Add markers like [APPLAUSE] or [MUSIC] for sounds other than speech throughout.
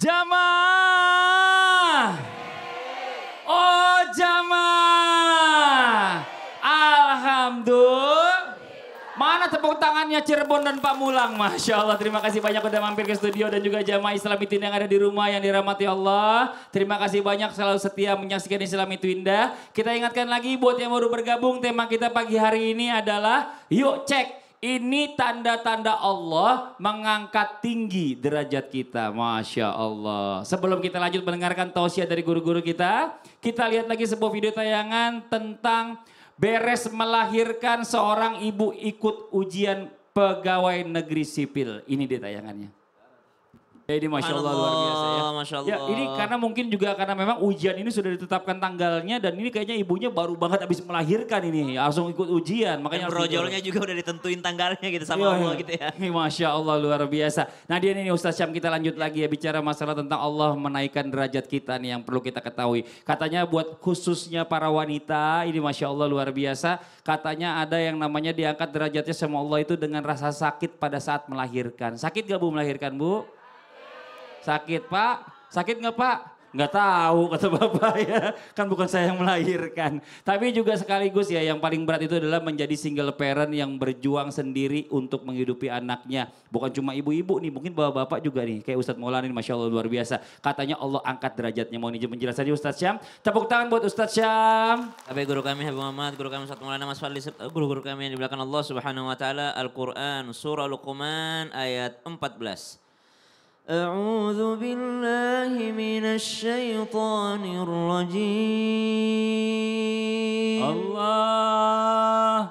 Jamaah. Oh jamaah. Alhamdulillah. Mana tepuk tangannya Cirebon dan Pamulang? Masya Allah, terima kasih banyak udah mampir ke studio dan juga jamaah Islami itu yang ada di rumah yang dirahmati Allah. Terima kasih banyak selalu setia menyaksikan Islami indah. Kita ingatkan lagi buat yang baru bergabung, tema kita pagi hari ini adalah Yuk Cek ini tanda-tanda Allah mengangkat tinggi derajat kita. Masya Allah. Sebelum kita lanjut mendengarkan tausiah dari guru-guru kita, kita lihat lagi sebuah video tayangan tentang beres melahirkan seorang ibu ikut ujian pegawai negeri sipil. Ini dia tayangannya ini masya Allah, Allah luar biasa ya. Masya Allah. Ya, ini karena mungkin juga karena memang ujian ini sudah ditetapkan tanggalnya dan ini kayaknya ibunya baru banget habis melahirkan ini langsung ikut ujian makanya brojolnya juga udah ditentuin tanggalnya gitu sama ya, Allah iya. gitu ya. [LAUGHS] Ini masya Allah luar biasa. Nah dia ini Ustaz Syam kita lanjut lagi ya bicara masalah tentang Allah menaikkan derajat kita nih yang perlu kita ketahui. Katanya buat khususnya para wanita ini masya Allah luar biasa. Katanya ada yang namanya diangkat derajatnya sama Allah itu dengan rasa sakit pada saat melahirkan. Sakit gak bu melahirkan bu? Sakit pak, sakit nggak pak? Nggak tahu kata bapak ya, kan bukan saya yang melahirkan. Tapi juga sekaligus ya yang paling berat itu adalah menjadi single parent yang berjuang sendiri untuk menghidupi anaknya. Bukan cuma ibu-ibu nih, mungkin bapak-bapak juga nih. Kayak Ustadz Maulana ini Masya Allah luar biasa. Katanya Allah angkat derajatnya. Mau nih penjelasannya Ustadz Syam. Tepuk tangan buat Ustadz Syam. Tapi guru kami Habib Muhammad, guru kami Ustadz Maulana Mas Fadli, guru-guru kami yang di belakang Allah Subhanahu Wa Ta'ala. Al-Quran, Surah Luqman ayat 14. أعوذ بالله من الشيطان الرجيم الله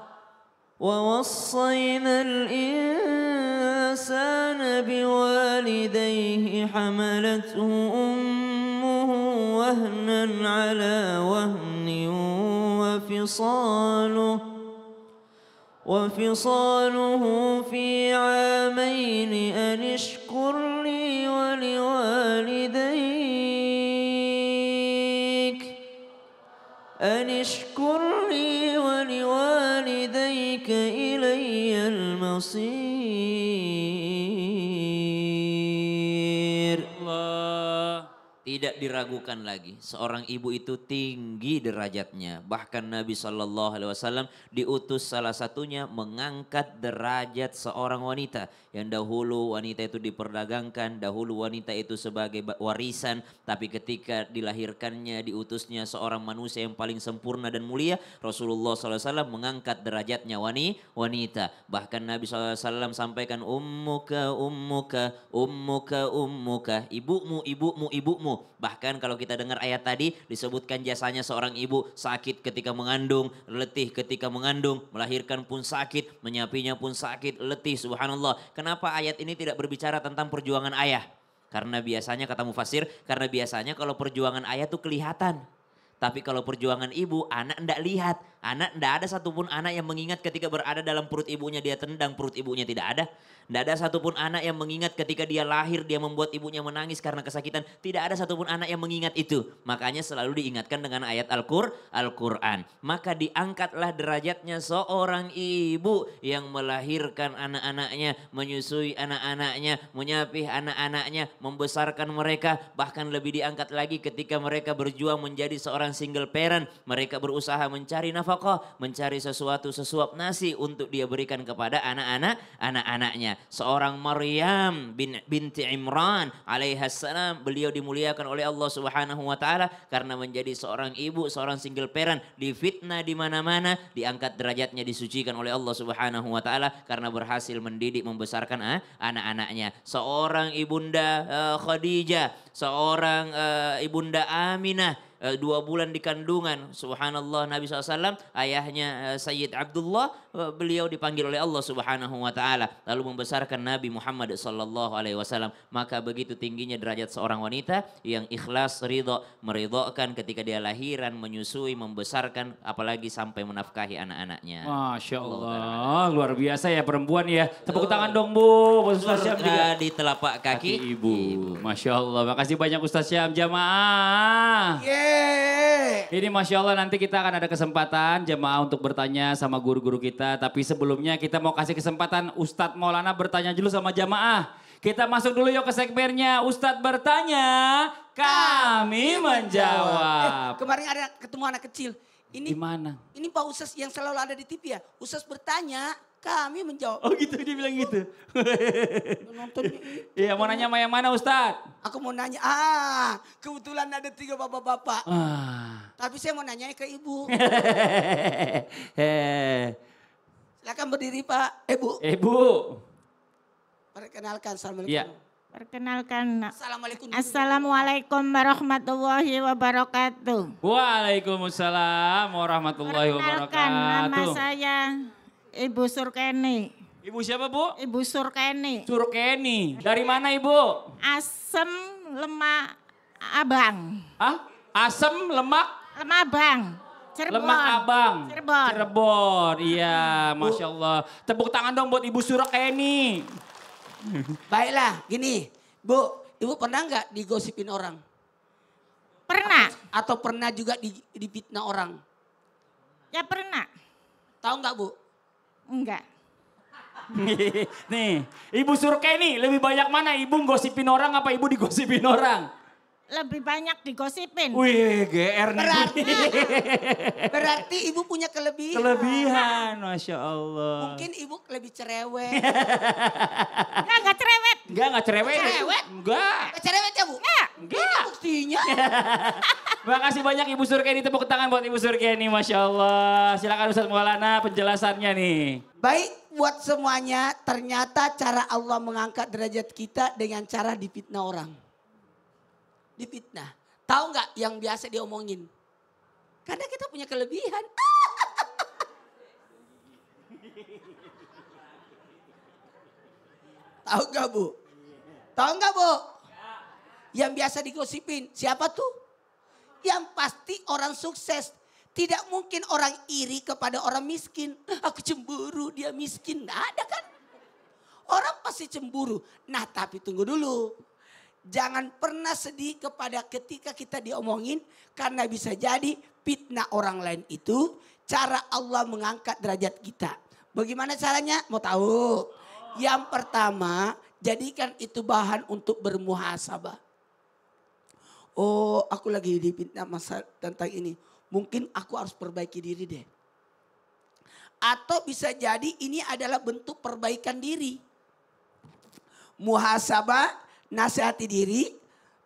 ووصينا الإنسان بوالديه حملته أمه وهنا على وهن وفصاله وفصاله في عامين أن اشكر أن اشكر لي ولوالديك إلي المصير tidak diragukan lagi. Seorang ibu itu tinggi derajatnya. Bahkan Nabi Shallallahu Alaihi Wasallam diutus salah satunya mengangkat derajat seorang wanita. Yang dahulu wanita itu diperdagangkan, dahulu wanita itu sebagai warisan. Tapi ketika dilahirkannya, diutusnya seorang manusia yang paling sempurna dan mulia, Rasulullah Shallallahu Alaihi Wasallam mengangkat derajatnya wanita. Bahkan Nabi Shallallahu Alaihi Wasallam sampaikan ummuka, ummuka, ummuka, ummuka, ibumu, ibumu, ibumu Bahkan kalau kita dengar ayat tadi disebutkan jasanya seorang ibu sakit ketika mengandung, letih ketika mengandung, melahirkan pun sakit, menyapinya pun sakit, letih subhanallah. Kenapa ayat ini tidak berbicara tentang perjuangan ayah? Karena biasanya kata mufasir, karena biasanya kalau perjuangan ayah tuh kelihatan. Tapi kalau perjuangan ibu, anak ndak lihat. Anak, tidak ada satupun anak yang mengingat ketika berada dalam perut ibunya dia tendang, perut ibunya tidak ada. Tidak ada satupun anak yang mengingat ketika dia lahir dia membuat ibunya menangis karena kesakitan. Tidak ada satupun anak yang mengingat itu. Makanya selalu diingatkan dengan ayat Al-Qur, Al-Quran. Maka diangkatlah derajatnya seorang ibu yang melahirkan anak-anaknya, menyusui anak-anaknya, menyapih anak-anaknya, membesarkan mereka. Bahkan lebih diangkat lagi ketika mereka berjuang menjadi seorang single parent. Mereka berusaha mencari nafkah nafkah, mencari sesuatu sesuap nasi untuk dia berikan kepada anak-anak anak-anaknya. Seorang Maryam bin, binti Imran alaihissalam, beliau dimuliakan oleh Allah Subhanahu wa taala karena menjadi seorang ibu, seorang single parent, difitnah di mana-mana, diangkat derajatnya disucikan oleh Allah Subhanahu wa taala karena berhasil mendidik membesarkan ah, anak-anaknya. Seorang ibunda uh, Khadijah, seorang uh, ibunda Aminah Eh, dua bulan di kandungan. Subhanallah Nabi SAW ayahnya eh, Sayyid Abdullah eh, beliau dipanggil oleh Allah Subhanahu wa taala lalu membesarkan Nabi Muhammad sallallahu alaihi wasallam. Maka begitu tingginya derajat seorang wanita yang ikhlas ridho meridhokan ketika dia lahiran, menyusui, membesarkan apalagi sampai menafkahi anak-anaknya. Masya Allah. luar biasa ya perempuan ya. Tepuk Tuh. tangan dong Bu. Ustaz Syam juga di telapak kaki, kaki ibu. ibu. Masya Allah. Makasih banyak Ustaz Syam jamaah. Yeah. Ini Masya Allah nanti kita akan ada kesempatan jemaah untuk bertanya sama guru-guru kita. Tapi sebelumnya kita mau kasih kesempatan Ustadz Maulana bertanya dulu sama jemaah. Kita masuk dulu yuk ke segmennya Ustadz bertanya, kami menjawab. Eh, kemarin ada ketemu anak kecil. Ini, Gimana? Ini Pak Ustadz yang selalu ada di TV ya. Ustadz bertanya, kami menjawab. Oh gitu dia bilang gitu. [LAUGHS] gitu. Iya mau nanya sama yang mana Ustaz? Aku mau nanya. Ah kebetulan ada tiga bapak-bapak. Ah. Tapi saya mau nanya ke ibu. [LAUGHS] Eh. Silakan berdiri Pak. Ibu eh, Ibu eh, Perkenalkan. Assalamualaikum. Ya. Perkenalkan. Assalamualaikum. Assalamualaikum warahmatullahi wabarakatuh. Waalaikumsalam warahmatullahi wabarakatuh. Perkenalkan nama saya Ibu Surkeni. Ibu siapa Bu? Ibu Surkeni. Surkeni. Dari mana Ibu? Asem lemak abang. Hah? Asem lemak? Lemak abang. Cirebon. Lemak Abang. Cirebon. Cirebon, iya Masya Allah. Tepuk tangan dong buat Ibu Surkeni. Baiklah, gini. Bu, Ibu pernah nggak digosipin orang? Pernah. Atau, atau pernah juga di, dipitnah orang? Ya pernah. Tahu nggak Bu, Enggak. [LAUGHS] nih, Ibu Surke nih lebih banyak mana Ibu gosipin orang apa Ibu digosipin orang? Lebih banyak digosipin. Wih, GR nih. Berarti, [LAUGHS] berarti Ibu punya kelebihan. Kelebihan, Masya Allah. Mungkin Ibu lebih cerewet. [LAUGHS] Enggak, Enggak, enggak cerewet. Cerewet? Enggak. Enggak cerewet ya, Bu? Enggak. Enggak. buktinya. [LAUGHS] Makasih banyak Ibu Surkeni. Tepuk tangan buat Ibu Surkeni, Masya Allah. Silakan Ustaz Maulana penjelasannya nih. Baik buat semuanya, ternyata cara Allah mengangkat derajat kita dengan cara dipitnah orang. Dipitnah. Tahu nggak yang biasa diomongin? Karena kita punya kelebihan. [LAUGHS] Tahu nggak Bu? Tahu nggak bu? Yang biasa digosipin siapa tuh? Yang pasti orang sukses. Tidak mungkin orang iri kepada orang miskin. Eh, aku cemburu dia miskin. Nggak ada kan? Orang pasti cemburu. Nah tapi tunggu dulu. Jangan pernah sedih kepada ketika kita diomongin. Karena bisa jadi fitnah orang lain itu. Cara Allah mengangkat derajat kita. Bagaimana caranya? Mau tahu? Yang pertama, Jadikan itu bahan untuk bermuhasabah. Oh, aku lagi dipintah masa tentang ini. Mungkin aku harus perbaiki diri deh. Atau bisa jadi ini adalah bentuk perbaikan diri. Muhasabah, nasihati diri,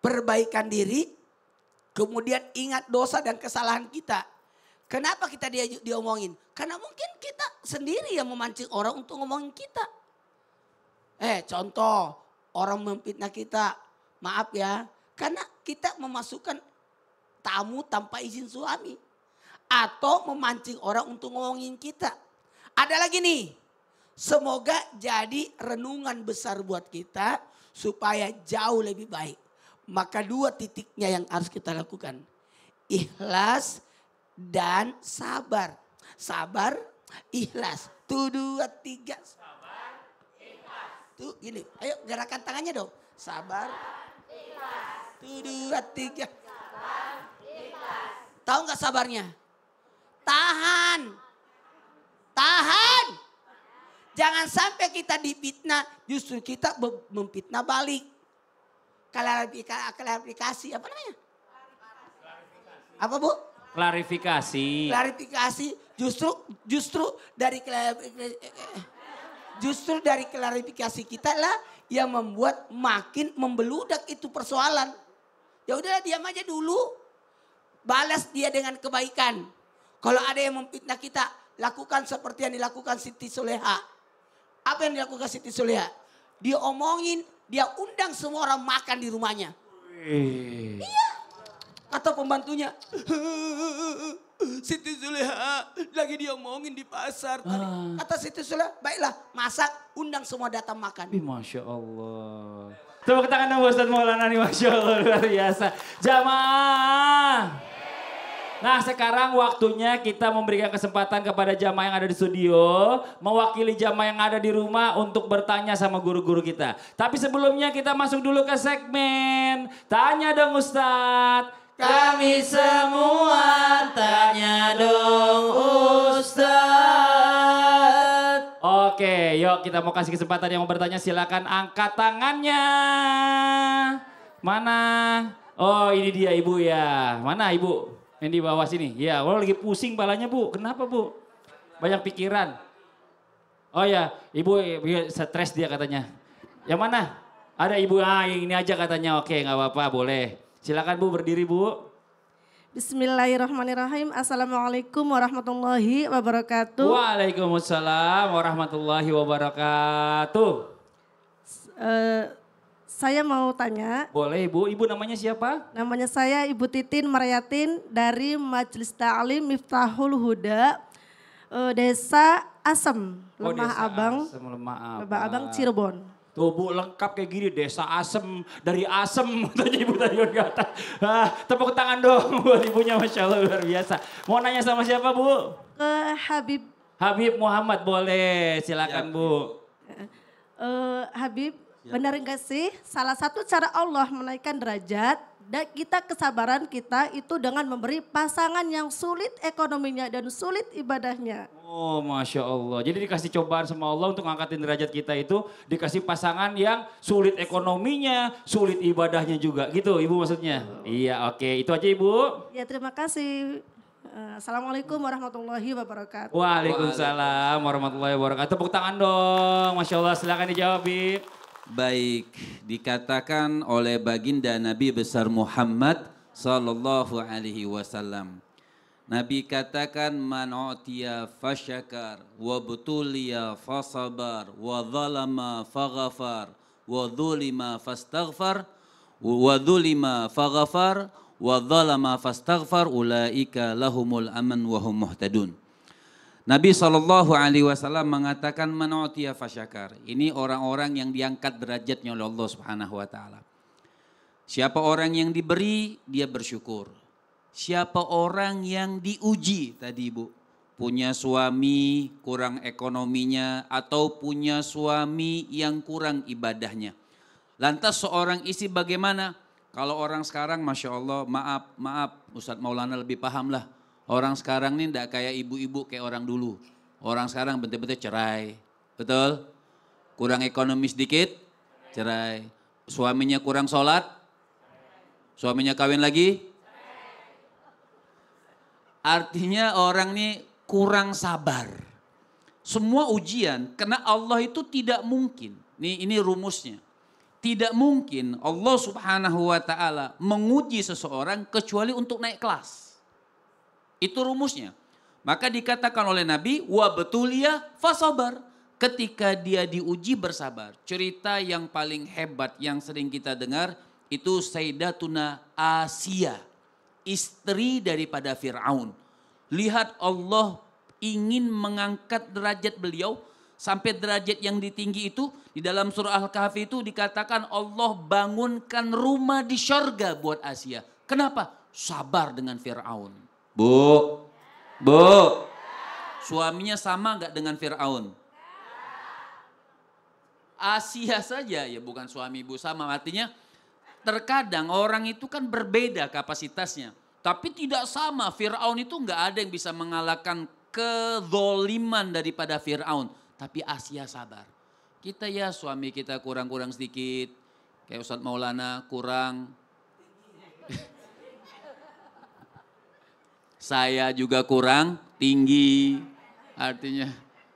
perbaikan diri, kemudian ingat dosa dan kesalahan kita. Kenapa kita diomongin? Karena mungkin kita sendiri yang memancing orang untuk ngomongin kita. Eh contoh orang memfitnah kita. Maaf ya. Karena kita memasukkan tamu tanpa izin suami. Atau memancing orang untuk ngomongin kita. Ada lagi nih. Semoga jadi renungan besar buat kita supaya jauh lebih baik. Maka dua titiknya yang harus kita lakukan. Ikhlas dan sabar. Sabar, ikhlas. Tuh dua, tiga satu gini ayo gerakan tangannya dong sabar satu dua tiga tahu nggak sabarnya tahan tahan jangan sampai kita dipitnah, justru kita memfitnah balik klarifikasi, klarifikasi apa namanya klarifikasi. apa bu klarifikasi klarifikasi justru justru dari klarifikasi, eh, eh, eh, Justru dari klarifikasi kita lah yang membuat makin membeludak itu persoalan. Ya udahlah diam aja dulu. Balas dia dengan kebaikan. Kalau ada yang memfitnah kita, lakukan seperti yang dilakukan Siti Soleha. Apa yang dilakukan Siti Soleha? Dia omongin, dia undang semua orang makan di rumahnya. Iya. Atau pembantunya, [LAUGHS] Siti Zuleha lagi diomongin di pasar ah. tadi. Kata Siti Zuleha, baiklah masak undang semua datang makan. Ih, Masya Allah. Tepuk tangan dong Ustaz Maulana nih Masya Allah luar biasa. Jamaah. Nah sekarang waktunya kita memberikan kesempatan kepada jamaah yang ada di studio. Mewakili jamaah yang ada di rumah untuk bertanya sama guru-guru kita. Tapi sebelumnya kita masuk dulu ke segmen. Tanya dong Ustadz. Kami semua tanya dong Ustaz. Oke, yuk kita mau kasih kesempatan yang mau bertanya silakan angkat tangannya. Mana? Oh ini dia ibu ya. Mana ibu? Yang di bawah sini. Ya, oh lagi pusing balanya bu. Kenapa bu? Banyak pikiran. Oh ya, ibu, ya, stres dia katanya. Yang mana? Ada ibu, ah ini aja katanya. Oke, nggak apa-apa, boleh. Silakan Bu berdiri Bu. Bismillahirrahmanirrahim. Assalamualaikum warahmatullahi wabarakatuh. Waalaikumsalam warahmatullahi wabarakatuh. S uh, saya mau tanya. Boleh Ibu, Ibu namanya siapa? Namanya saya Ibu Titin Mariatin dari Majelis Ta'lim Miftahul Huda, eh, Desa Asem, oh, Lemah oh, Desa Abang, Asem, Lemah Abang, Abang Cirebon. Tubuh lengkap kayak gini, desa asem, dari asem, [LAUGHS] tanya Ibu tadi Tayun kata. Ah, tepuk tangan dong [LAUGHS] buat ibunya, Masya Allah luar biasa. Mau nanya sama siapa Bu? Ke Habib. Habib Muhammad boleh, silakan ya. Bu. Uh, Habib, ya. benar enggak sih salah satu cara Allah menaikkan derajat dan kita kesabaran kita itu dengan memberi pasangan yang sulit ekonominya dan sulit ibadahnya. Oh Masya Allah. Jadi dikasih cobaan sama Allah untuk ngangkatin derajat kita itu dikasih pasangan yang sulit ekonominya, sulit ibadahnya juga gitu Ibu maksudnya? Oh. Iya oke okay. itu aja Ibu. Ya terima kasih. Eh, Assalamualaikum warahmatullahi wabarakatuh. Waalaikumsalam warahmatullahi wabarakatuh. Tepuk tangan dong. Masya Allah silakan dijawab ibu. Baik, dikatakan oleh baginda Nabi besar Muhammad sallallahu alaihi wasallam. Nabi katakan man utiya fasyakar wa butuliya fasabar wa zalama faghafar wa dhulima fastaghfar wa dhulima faghafar wa zalama fastaghfar ulaika lahumul aman wa hum muhtadun. Nabi Shallallahu Alaihi Wasallam mengatakan manautia fasyakar. Ini orang-orang yang diangkat derajatnya oleh Allah Subhanahu Wa Taala. Siapa orang yang diberi, dia bersyukur. Siapa orang yang diuji tadi ibu, punya suami kurang ekonominya atau punya suami yang kurang ibadahnya. Lantas seorang istri bagaimana? Kalau orang sekarang Masya Allah maaf, maaf Ustadz Maulana lebih paham lah Orang sekarang ini tidak kayak ibu-ibu kayak orang dulu. Orang sekarang betul-betul cerai. Betul? Kurang ekonomis sedikit? cerai. Suaminya kurang sholat, suaminya kawin lagi. Artinya orang ini kurang sabar. Semua ujian, karena Allah itu tidak mungkin. Ini, ini rumusnya. Tidak mungkin Allah subhanahu wa ta'ala menguji seseorang kecuali untuk naik kelas. Itu rumusnya. Maka dikatakan oleh Nabi, wa betulia fasobar Ketika dia diuji bersabar. Cerita yang paling hebat yang sering kita dengar itu Sayyidatuna Asia. Istri daripada Fir'aun. Lihat Allah ingin mengangkat derajat beliau sampai derajat yang ditinggi itu di dalam surah Al-Kahfi itu dikatakan Allah bangunkan rumah di syurga buat Asia. Kenapa? Sabar dengan Firaun. Bu, bu, suaminya sama nggak dengan Fir'aun? Asia saja ya bukan suami ibu sama artinya terkadang orang itu kan berbeda kapasitasnya tapi tidak sama Fir'aun itu nggak ada yang bisa mengalahkan kezoliman daripada Fir'aun tapi Asia sabar kita ya suami kita kurang-kurang sedikit kayak Ustadz Maulana kurang saya juga kurang tinggi. Artinya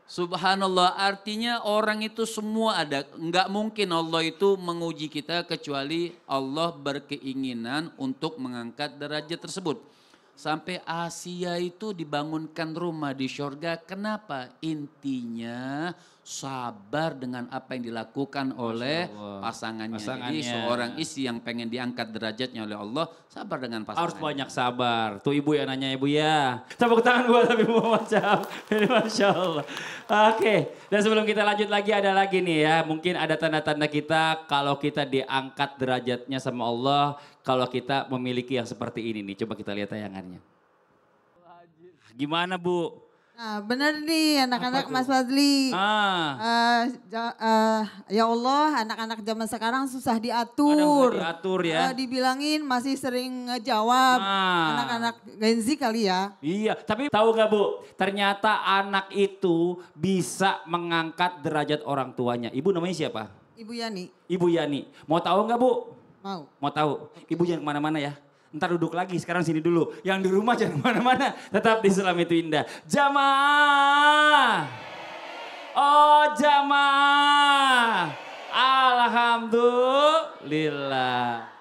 Subhanallah, artinya orang itu semua ada. Enggak mungkin Allah itu menguji kita kecuali Allah berkeinginan untuk mengangkat derajat tersebut. Sampai Asia itu dibangunkan rumah di syurga. Kenapa? Intinya sabar dengan apa yang dilakukan oleh pasangannya. pasangannya. Jadi seorang istri yang pengen diangkat derajatnya oleh Allah, sabar dengan pasangannya. Harus banyak sabar. Tuh ibu yang nanya ibu ya. Tepuk tangan gue tapi mau macam Ini Masya Allah. Oke, dan sebelum kita lanjut lagi ada lagi nih ya. Mungkin ada tanda-tanda kita kalau kita diangkat derajatnya sama Allah, kalau kita memiliki yang seperti ini nih. Coba kita lihat tayangannya. Gimana Bu? Nah, bener nih anak-anak Mas Fadli. Ah. Uh, ja, uh, ya Allah, anak-anak zaman sekarang susah diatur. Ada diatur ya. Uh, dibilangin masih sering ngejawab. anak Anak-anak Gen Z kali ya. Iya, tapi tahu gak Bu? Ternyata anak itu bisa mengangkat derajat orang tuanya. Ibu namanya siapa? Ibu Yani. Ibu Yani. Mau tahu gak Bu? Mau. Mau tahu. Ibu jangan kemana-mana ya. Ntar duduk lagi, sekarang sini dulu. Yang di rumah jangan kemana-mana, tetap di Islam itu indah. Jamaah! Oh jamaah! Alhamdulillah.